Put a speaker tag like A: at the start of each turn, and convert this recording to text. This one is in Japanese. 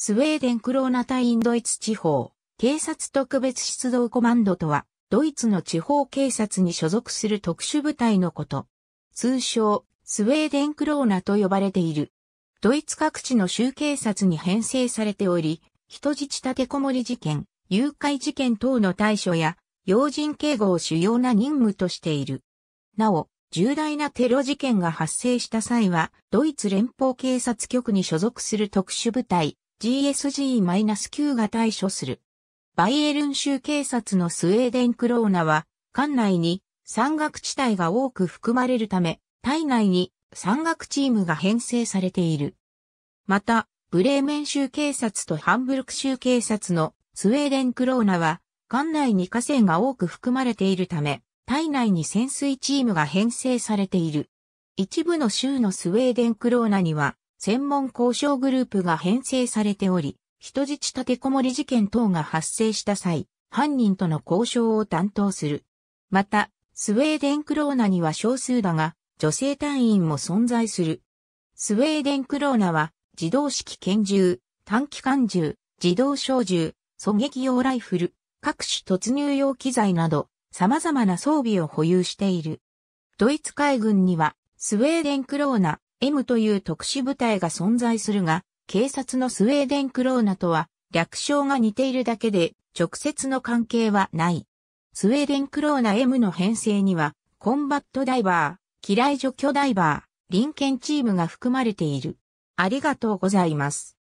A: スウェーデンクローナ対インドイツ地方、警察特別出動コマンドとは、ドイツの地方警察に所属する特殊部隊のこと。通称、スウェーデンクローナと呼ばれている。ドイツ各地の州警察に編成されており、人質立てこもり事件、誘拐事件等の対処や、要人警護を主要な任務としている。なお、重大なテロ事件が発生した際は、ドイツ連邦警察局に所属する特殊部隊、GSG-9 が対処する。バイエルン州警察のスウェーデンクローナは、管内に山岳地帯が多く含まれるため、体内に山岳チームが編成されている。また、ブレーメン州警察とハンブルク州警察のスウェーデンクローナは、管内に河川が多く含まれているため、体内に潜水チームが編成されている。一部の州のスウェーデンクローナには、専門交渉グループが編成されており、人質立てこもり事件等が発生した際、犯人との交渉を担当する。また、スウェーデンクローナには少数だが、女性隊員も存在する。スウェーデンクローナは、自動式拳銃、短期間銃、自動小銃、狙撃用ライフル、各種突入用機材など、様々な装備を保有している。ドイツ海軍には、スウェーデンクローナ、M という特殊部隊が存在するが、警察のスウェーデンクローナとは略称が似ているだけで直接の関係はない。スウェーデンクローナ M の編成には、コンバットダイバー、機雷除去ダイバー、臨検チームが含まれている。ありがとうございます。